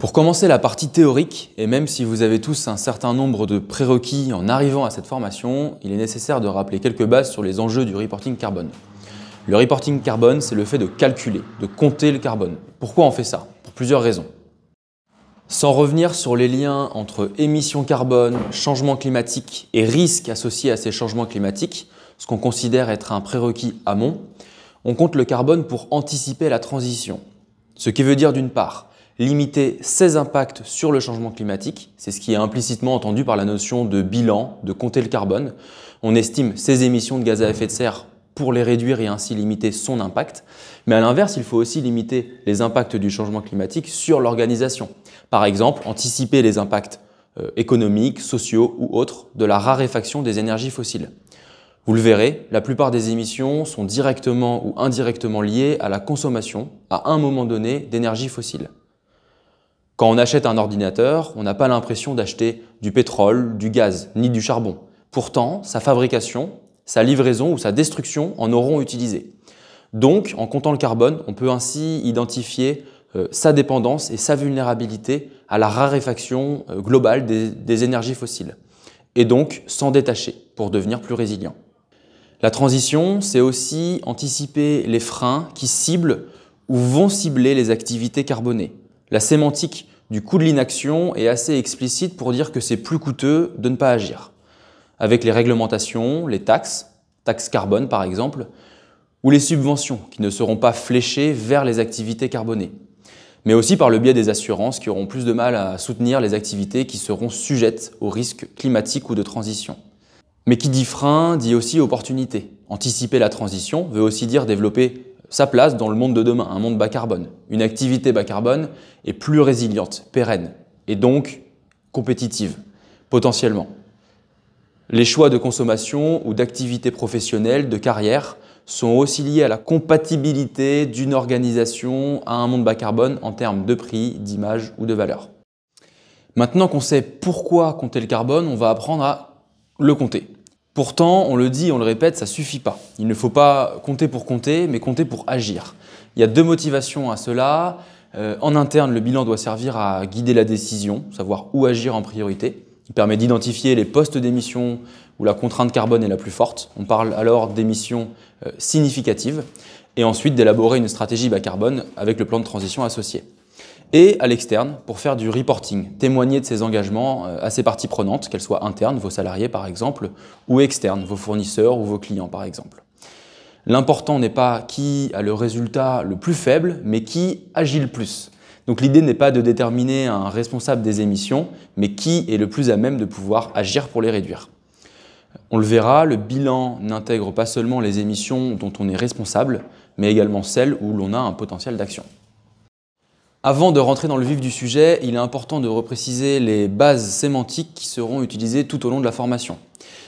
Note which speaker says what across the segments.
Speaker 1: Pour commencer la partie théorique, et même si vous avez tous un certain nombre de prérequis en arrivant à cette formation, il est nécessaire de rappeler quelques bases sur les enjeux du reporting carbone. Le reporting carbone, c'est le fait de calculer, de compter le carbone. Pourquoi on fait ça Pour plusieurs raisons. Sans revenir sur les liens entre émissions carbone, changement climatique et risques associés à ces changements climatiques, ce qu'on considère être un prérequis amont, on compte le carbone pour anticiper la transition. Ce qui veut dire d'une part limiter ses impacts sur le changement climatique. C'est ce qui est implicitement entendu par la notion de bilan, de compter le carbone. On estime ses émissions de gaz à effet de serre pour les réduire et ainsi limiter son impact. Mais à l'inverse, il faut aussi limiter les impacts du changement climatique sur l'organisation. Par exemple, anticiper les impacts euh, économiques, sociaux ou autres de la raréfaction des énergies fossiles. Vous le verrez, la plupart des émissions sont directement ou indirectement liées à la consommation, à un moment donné, d'énergie fossile. Quand on achète un ordinateur, on n'a pas l'impression d'acheter du pétrole, du gaz, ni du charbon. Pourtant, sa fabrication, sa livraison ou sa destruction en auront utilisé. Donc, en comptant le carbone, on peut ainsi identifier euh, sa dépendance et sa vulnérabilité à la raréfaction euh, globale des, des énergies fossiles, et donc s'en détacher pour devenir plus résilient. La transition, c'est aussi anticiper les freins qui ciblent ou vont cibler les activités carbonées. La sémantique du coût de l'inaction est assez explicite pour dire que c'est plus coûteux de ne pas agir. Avec les réglementations, les taxes, taxes carbone par exemple, ou les subventions qui ne seront pas fléchées vers les activités carbonées. Mais aussi par le biais des assurances qui auront plus de mal à soutenir les activités qui seront sujettes aux risques climatiques ou de transition. Mais qui dit frein dit aussi opportunité. Anticiper la transition veut aussi dire développer sa place dans le monde de demain, un monde bas carbone. Une activité bas carbone est plus résiliente, pérenne, et donc compétitive, potentiellement. Les choix de consommation ou d'activité professionnelle, de carrière, sont aussi liés à la compatibilité d'une organisation à un monde bas carbone en termes de prix, d'image ou de valeur. Maintenant qu'on sait pourquoi compter le carbone, on va apprendre à le compter. Pourtant, on le dit, on le répète, ça suffit pas. Il ne faut pas compter pour compter, mais compter pour agir. Il y a deux motivations à cela. Euh, en interne, le bilan doit servir à guider la décision, savoir où agir en priorité. Il permet d'identifier les postes d'émission où la contrainte carbone est la plus forte. On parle alors d'émissions euh, significatives. Et ensuite d'élaborer une stratégie bas carbone avec le plan de transition associé et à l'externe pour faire du reporting, témoigner de ses engagements euh, à ses parties prenantes, qu'elles soient internes, vos salariés par exemple, ou externes, vos fournisseurs ou vos clients par exemple. L'important n'est pas qui a le résultat le plus faible, mais qui agit le plus. Donc l'idée n'est pas de déterminer un responsable des émissions, mais qui est le plus à même de pouvoir agir pour les réduire. On le verra, le bilan n'intègre pas seulement les émissions dont on est responsable, mais également celles où l'on a un potentiel d'action. Avant de rentrer dans le vif du sujet, il est important de repréciser les bases sémantiques qui seront utilisées tout au long de la formation.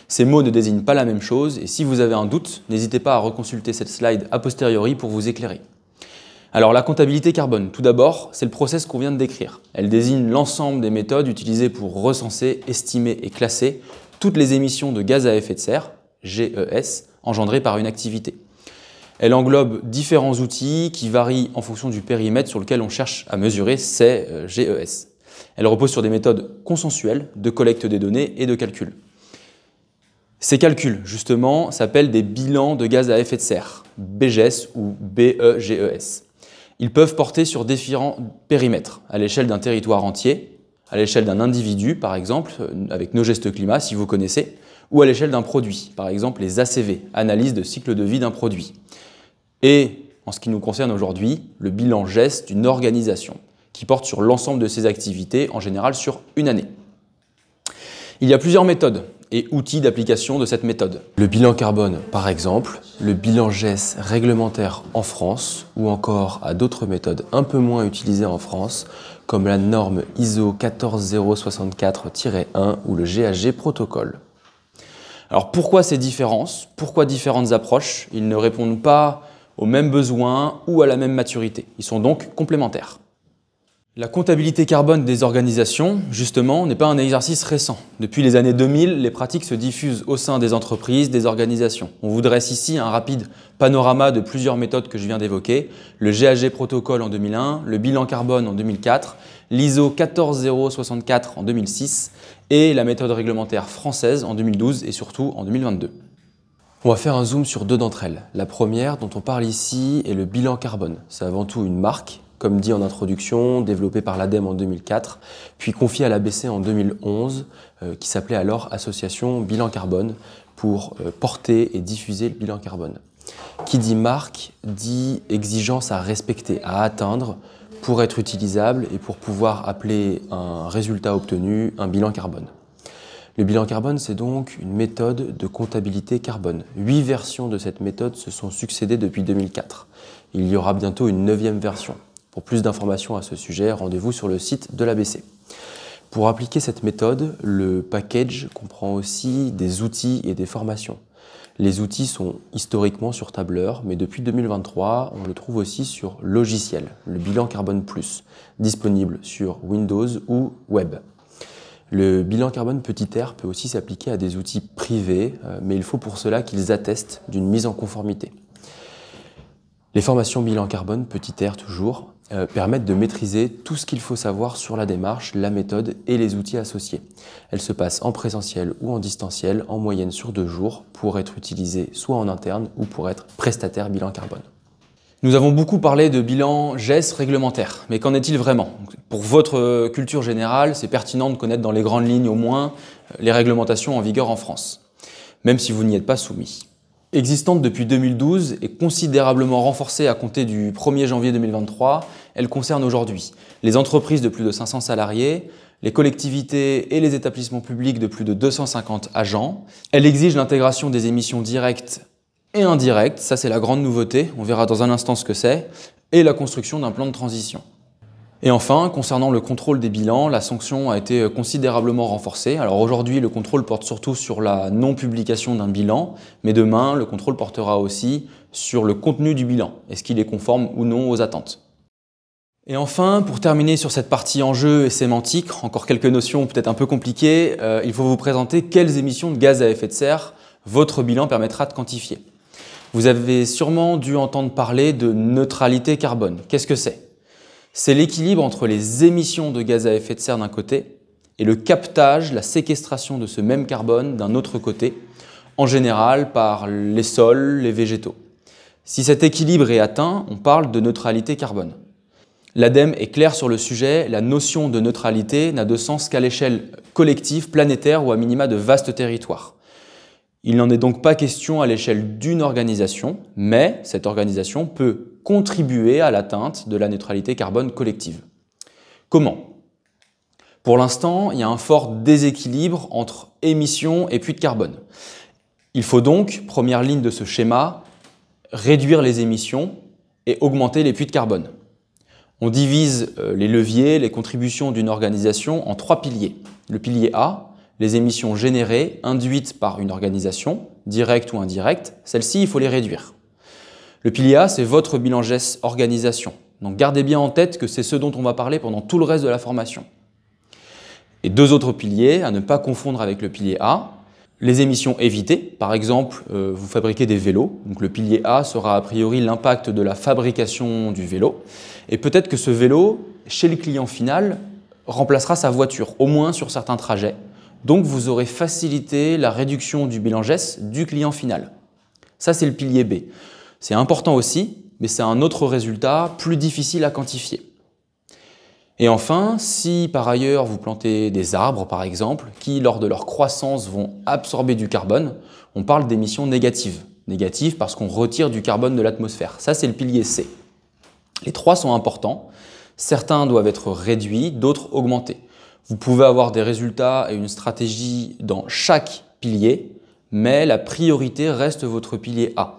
Speaker 1: Ces mots ne désignent pas la même chose et si vous avez un doute, n'hésitez pas à reconsulter cette slide a posteriori pour vous éclairer. Alors la comptabilité carbone, tout d'abord, c'est le process qu'on vient de décrire. Elle désigne l'ensemble des méthodes utilisées pour recenser, estimer et classer toutes les émissions de gaz à effet de serre, GES, engendrées par une activité. Elle englobe différents outils qui varient en fonction du périmètre sur lequel on cherche à mesurer ces euh, GES. Elle repose sur des méthodes consensuelles de collecte des données et de calcul. Ces calculs, justement, s'appellent des bilans de gaz à effet de serre, BGS e ou BEGES. Ils peuvent porter sur différents périmètres, à l'échelle d'un territoire entier, à l'échelle d'un individu, par exemple, euh, avec nos gestes climat, si vous connaissez, ou à l'échelle d'un produit, par exemple les ACV, analyse de cycle de vie d'un produit et, en ce qui nous concerne aujourd'hui, le bilan geste d'une organisation qui porte sur l'ensemble de ses activités, en général sur une année. Il y a plusieurs méthodes et outils d'application de cette méthode. Le bilan carbone, par exemple, le bilan GES réglementaire en France, ou encore à d'autres méthodes un peu moins utilisées en France, comme la norme ISO 14064-1 ou le GHG protocole. Alors pourquoi ces différences Pourquoi différentes approches Ils ne répondent pas aux mêmes besoins ou à la même maturité. Ils sont donc complémentaires. La comptabilité carbone des organisations, justement, n'est pas un exercice récent. Depuis les années 2000, les pratiques se diffusent au sein des entreprises, des organisations. On vous dresse ici un rapide panorama de plusieurs méthodes que je viens d'évoquer, le GAG protocole en 2001, le bilan carbone en 2004, l'ISO 14064 en 2006 et la méthode réglementaire française en 2012 et surtout en 2022. On va faire un zoom sur deux d'entre elles. La première dont on parle ici est le bilan carbone. C'est avant tout une marque, comme dit en introduction, développée par l'ADEME en 2004, puis confiée à l'ABC en 2011, euh, qui s'appelait alors Association Bilan Carbone, pour euh, porter et diffuser le bilan carbone. Qui dit marque dit exigence à respecter, à atteindre pour être utilisable et pour pouvoir appeler un résultat obtenu un bilan carbone. Le bilan carbone, c'est donc une méthode de comptabilité carbone. Huit versions de cette méthode se sont succédées depuis 2004. Il y aura bientôt une neuvième version. Pour plus d'informations à ce sujet, rendez-vous sur le site de l'ABC. Pour appliquer cette méthode, le package comprend aussi des outils et des formations. Les outils sont historiquement sur tableur, mais depuis 2023, on le trouve aussi sur logiciel, le bilan carbone plus, disponible sur Windows ou Web. Le bilan carbone petit air peut aussi s'appliquer à des outils privés, euh, mais il faut pour cela qu'ils attestent d'une mise en conformité. Les formations bilan carbone petit R toujours euh, permettent de maîtriser tout ce qu'il faut savoir sur la démarche, la méthode et les outils associés. Elles se passent en présentiel ou en distanciel en moyenne sur deux jours pour être utilisées soit en interne ou pour être prestataire bilan carbone. Nous avons beaucoup parlé de bilan geste réglementaire, mais qu'en est-il vraiment pour votre culture générale, c'est pertinent de connaître dans les grandes lignes au moins euh, les réglementations en vigueur en France, même si vous n'y êtes pas soumis. Existante depuis 2012 et considérablement renforcée à compter du 1er janvier 2023, elle concerne aujourd'hui les entreprises de plus de 500 salariés, les collectivités et les établissements publics de plus de 250 agents. Elle exige l'intégration des émissions directes et indirectes, ça c'est la grande nouveauté, on verra dans un instant ce que c'est, et la construction d'un plan de transition. Et enfin, concernant le contrôle des bilans, la sanction a été considérablement renforcée. Alors aujourd'hui, le contrôle porte surtout sur la non-publication d'un bilan, mais demain, le contrôle portera aussi sur le contenu du bilan. Est-ce qu'il est conforme ou non aux attentes et enfin, pour terminer sur cette partie enjeu et sémantique, encore quelques notions peut-être un peu compliquées, euh, il faut vous présenter quelles émissions de gaz à effet de serre votre bilan permettra de quantifier. Vous avez sûrement dû entendre parler de neutralité carbone. Qu'est-ce que c'est c'est l'équilibre entre les émissions de gaz à effet de serre d'un côté et le captage, la séquestration de ce même carbone d'un autre côté, en général par les sols, les végétaux. Si cet équilibre est atteint, on parle de neutralité carbone. L'ADEME est clair sur le sujet, la notion de neutralité n'a de sens qu'à l'échelle collective, planétaire ou à minima de vastes territoires. Il n'en est donc pas question à l'échelle d'une organisation, mais cette organisation peut contribuer à l'atteinte de la neutralité carbone collective. Comment Pour l'instant, il y a un fort déséquilibre entre émissions et puits de carbone. Il faut donc, première ligne de ce schéma, réduire les émissions et augmenter les puits de carbone. On divise euh, les leviers, les contributions d'une organisation en trois piliers. Le pilier A, les émissions générées, induites par une organisation, directe ou indirecte, celles-ci, il faut les réduire. Le pilier A, c'est votre bilan GES organisation. Donc gardez bien en tête que c'est ce dont on va parler pendant tout le reste de la formation. Et deux autres piliers à ne pas confondre avec le pilier A. Les émissions évitées, par exemple, euh, vous fabriquez des vélos, donc le pilier A sera a priori l'impact de la fabrication du vélo, et peut-être que ce vélo, chez le client final, remplacera sa voiture, au moins sur certains trajets, donc vous aurez facilité la réduction du bilan GES du client final. Ça, c'est le pilier B. C'est important aussi, mais c'est un autre résultat plus difficile à quantifier. Et enfin, si par ailleurs vous plantez des arbres, par exemple, qui lors de leur croissance vont absorber du carbone, on parle d'émissions négatives. Négatives parce qu'on retire du carbone de l'atmosphère. Ça, c'est le pilier C. Les trois sont importants. Certains doivent être réduits, d'autres augmentés. Vous pouvez avoir des résultats et une stratégie dans chaque pilier, mais la priorité reste votre pilier A.